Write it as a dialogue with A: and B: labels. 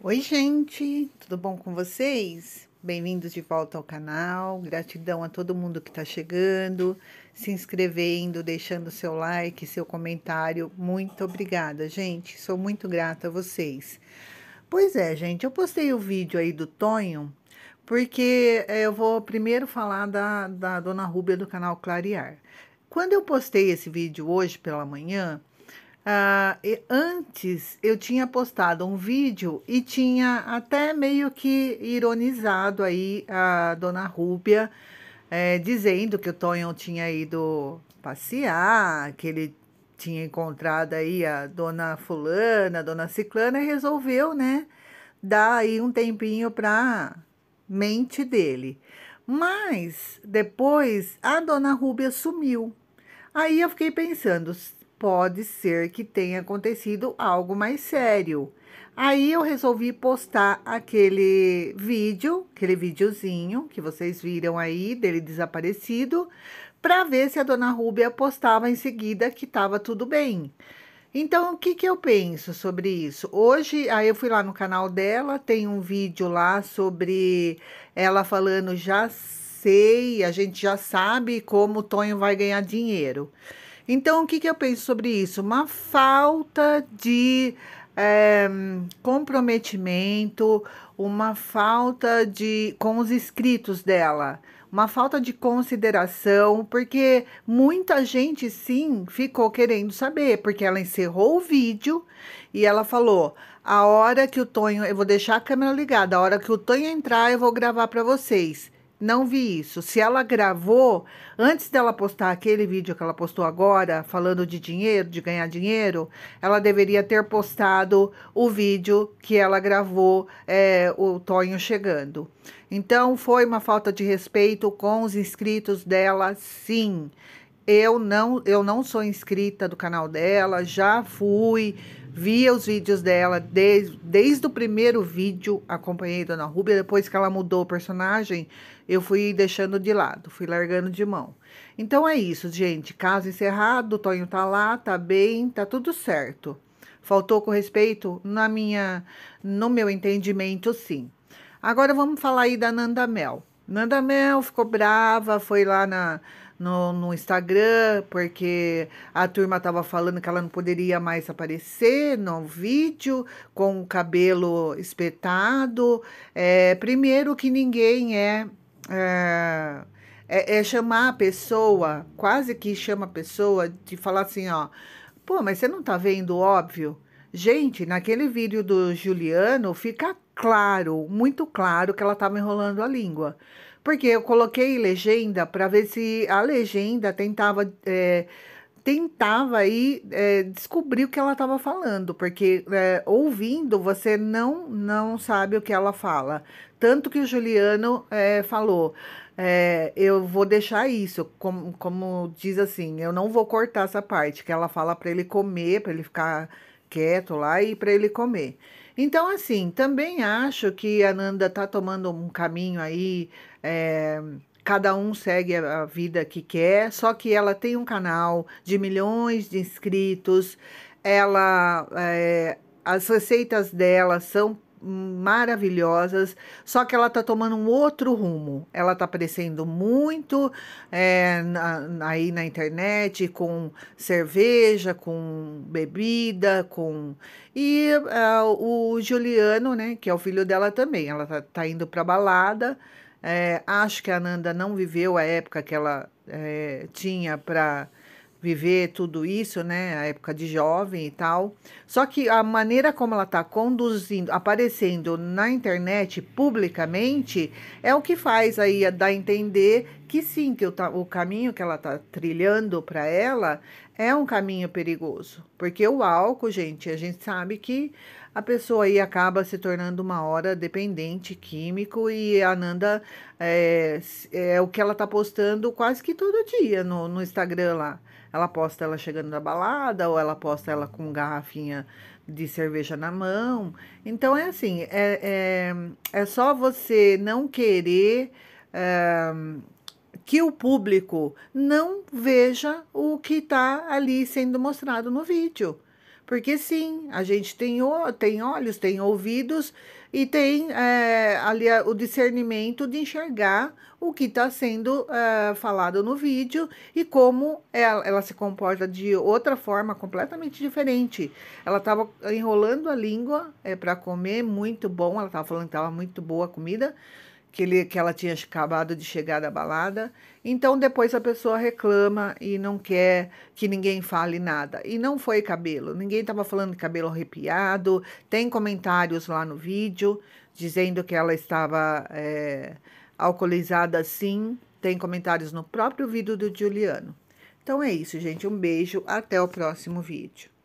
A: Oi, gente, tudo bom com vocês? Bem-vindos de volta ao canal. Gratidão a todo mundo que está chegando, se inscrevendo, deixando seu like, seu comentário. Muito obrigada, gente. Sou muito grata a vocês. Pois é, gente, eu postei o vídeo aí do Tonho, porque eh, eu vou primeiro falar da, da dona Rúbia do canal Clarear. Quando eu postei esse vídeo hoje pela manhã, ah, antes eu tinha postado um vídeo e tinha até meio que ironizado aí a dona Rúbia, é, dizendo que o Tonho tinha ido passear, que ele tinha encontrado aí a dona fulana, a dona ciclana e resolveu, né, dar aí um tempinho para mente dele. Mas depois a dona Rúbia sumiu. Aí eu fiquei pensando, pode ser que tenha acontecido algo mais sério. Aí eu resolvi postar aquele vídeo, aquele videozinho que vocês viram aí dele desaparecido, para ver se a dona Rúbia postava em seguida que estava tudo bem. Então, o que, que eu penso sobre isso? Hoje, aí eu fui lá no canal dela, tem um vídeo lá sobre ela falando: já sei, a gente já sabe como o Tonho vai ganhar dinheiro. Então, o que, que eu penso sobre isso? Uma falta de é, comprometimento, uma falta de com os escritos dela, uma falta de consideração, porque muita gente sim ficou querendo saber, porque ela encerrou o vídeo e ela falou: a hora que o Tonho, eu vou deixar a câmera ligada, a hora que o Tonho entrar, eu vou gravar para vocês. Não vi isso. Se ela gravou, antes dela postar aquele vídeo que ela postou agora, falando de dinheiro, de ganhar dinheiro, ela deveria ter postado o vídeo que ela gravou, é, o Tonho chegando. Então, foi uma falta de respeito com os inscritos dela, sim. Eu não, eu não sou inscrita do canal dela, já fui, via os vídeos dela desde, desde o primeiro vídeo, acompanhei Dona Rubia, depois que ela mudou o personagem, eu fui deixando de lado, fui largando de mão. Então é isso, gente, caso encerrado, o Tonho tá lá, tá bem, tá tudo certo. Faltou com respeito na minha no meu entendimento, sim. Agora vamos falar aí da Nanda Mel. Nanda Mel ficou brava, foi lá na no, no Instagram, porque a turma estava falando que ela não poderia mais aparecer no vídeo com o cabelo espetado. É, primeiro que ninguém é, é é, é, chamar a pessoa, quase que chama a pessoa de falar assim, ó, pô, mas você não tá vendo óbvio? Gente, naquele vídeo do Juliano fica claro, muito claro que ela tava enrolando a língua. Porque eu coloquei legenda para ver se a legenda tentava. É, tentava aí é, descobrir o que ela estava falando, porque é, ouvindo você não não sabe o que ela fala. Tanto que o Juliano é, falou, é, eu vou deixar isso, como, como diz assim, eu não vou cortar essa parte que ela fala para ele comer, para ele ficar quieto lá e para ele comer. Então, assim, também acho que a Nanda tá tomando um caminho aí, é, cada um segue a vida que quer, só que ela tem um canal de milhões de inscritos, ela. É, as receitas dela são maravilhosas, só que ela está tomando um outro rumo. Ela está aparecendo muito é, na, aí na internet com cerveja, com bebida, com e uh, o Juliano, né, que é o filho dela também, ela está tá indo para balada. É, acho que a Ananda não viveu a época que ela é, tinha para viver tudo isso, né? A época de jovem e tal. Só que a maneira como ela está conduzindo, aparecendo na internet publicamente, é o que faz aí dar a entender que sim, que o, o caminho que ela está trilhando para ela é um caminho perigoso. Porque o álcool, gente, a gente sabe que a pessoa aí acaba se tornando uma hora dependente químico e a Nanda é, é o que ela tá postando quase que todo dia no, no Instagram lá. Ela posta ela chegando na balada ou ela posta ela com garrafinha de cerveja na mão. Então é assim, é, é, é só você não querer é, que o público não veja o que está ali sendo mostrado no vídeo. Porque sim, a gente tem, tem olhos, tem ouvidos e tem é, ali o discernimento de enxergar o que está sendo é, falado no vídeo e como ela, ela, se comporta de outra forma completamente diferente. Ela estava enrolando a língua é, para comer, muito bom. Ela estava falando que estava muito boa a comida que, ele, que ela tinha acabado de chegar da balada. Então depois a pessoa reclama e não quer que ninguém fale nada. E não foi cabelo, ninguém estava falando de cabelo arrepiado. Tem comentários lá no vídeo dizendo que ela estava é, alcoolizada sim. Tem comentários no próprio vídeo do Juliano. Então é isso, gente. Um beijo, até o próximo vídeo.